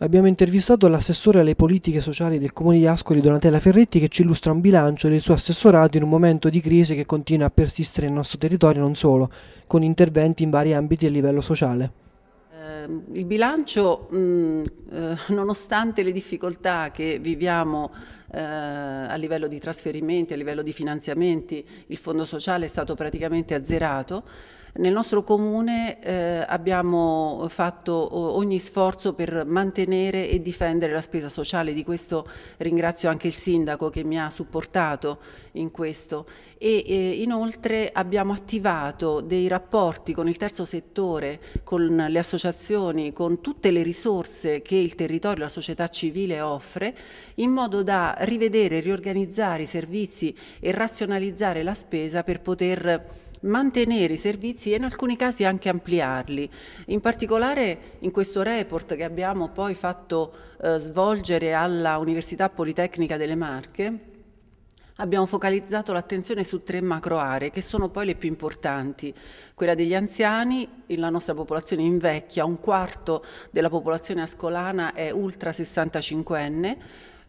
Abbiamo intervistato l'assessore alle politiche sociali del Comune di Ascoli Donatella Ferretti che ci illustra un bilancio del suo assessorato in un momento di crisi che continua a persistere nel nostro territorio e non solo, con interventi in vari ambiti a livello sociale. Ehm, il bilancio, mm, eh, nonostante le difficoltà che viviamo eh, a livello di trasferimenti, a livello di finanziamenti, il fondo sociale è stato praticamente azzerato. Nel nostro comune eh, abbiamo fatto ogni sforzo per mantenere e difendere la spesa sociale, di questo ringrazio anche il sindaco che mi ha supportato in questo e eh, inoltre abbiamo attivato dei rapporti con il terzo settore, con le associazioni, con tutte le risorse che il territorio, la società civile offre in modo da rivedere, riorganizzare i servizi e razionalizzare la spesa per poter mantenere i servizi e in alcuni casi anche ampliarli. In particolare in questo report che abbiamo poi fatto eh, svolgere alla Università Politecnica delle Marche, Abbiamo focalizzato l'attenzione su tre macro aree che sono poi le più importanti, quella degli anziani, la nostra popolazione invecchia, un quarto della popolazione ascolana è ultra 65enne,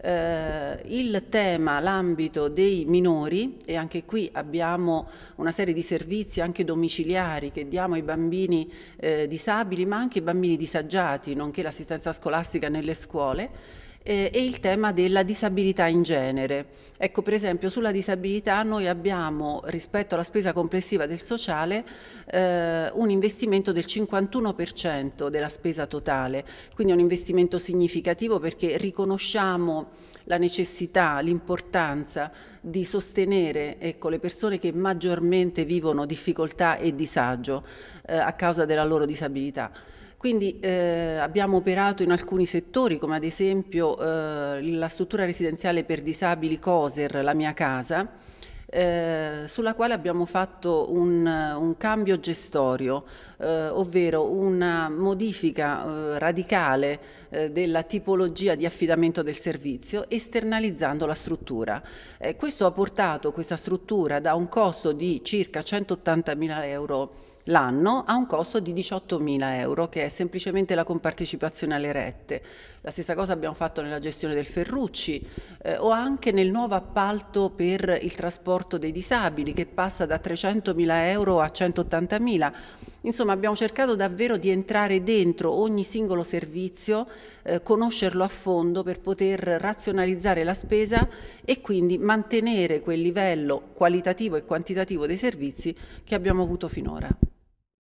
eh, il tema, l'ambito dei minori e anche qui abbiamo una serie di servizi anche domiciliari che diamo ai bambini eh, disabili ma anche ai bambini disagiati, nonché l'assistenza scolastica nelle scuole eh, e il tema della disabilità in genere. Ecco, per esempio, sulla disabilità noi abbiamo, rispetto alla spesa complessiva del sociale, eh, un investimento del 51% della spesa totale, quindi un investimento significativo perché riconosciamo la necessità, l'importanza di sostenere ecco, le persone che maggiormente vivono difficoltà e disagio eh, a causa della loro disabilità. Quindi eh, abbiamo operato in alcuni settori come ad esempio eh, la struttura residenziale per disabili COSER, la mia casa, eh, sulla quale abbiamo fatto un, un cambio gestorio, eh, ovvero una modifica eh, radicale eh, della tipologia di affidamento del servizio esternalizzando la struttura. Eh, questo ha portato questa struttura da un costo di circa 180.000 euro l'anno a un costo di 18.000 euro, che è semplicemente la compartecipazione alle rette. La stessa cosa abbiamo fatto nella gestione del Ferrucci eh, o anche nel nuovo appalto per il trasporto dei disabili, che passa da 300.000 euro a 180.000 Insomma abbiamo cercato davvero di entrare dentro ogni singolo servizio, eh, conoscerlo a fondo per poter razionalizzare la spesa e quindi mantenere quel livello qualitativo e quantitativo dei servizi che abbiamo avuto finora.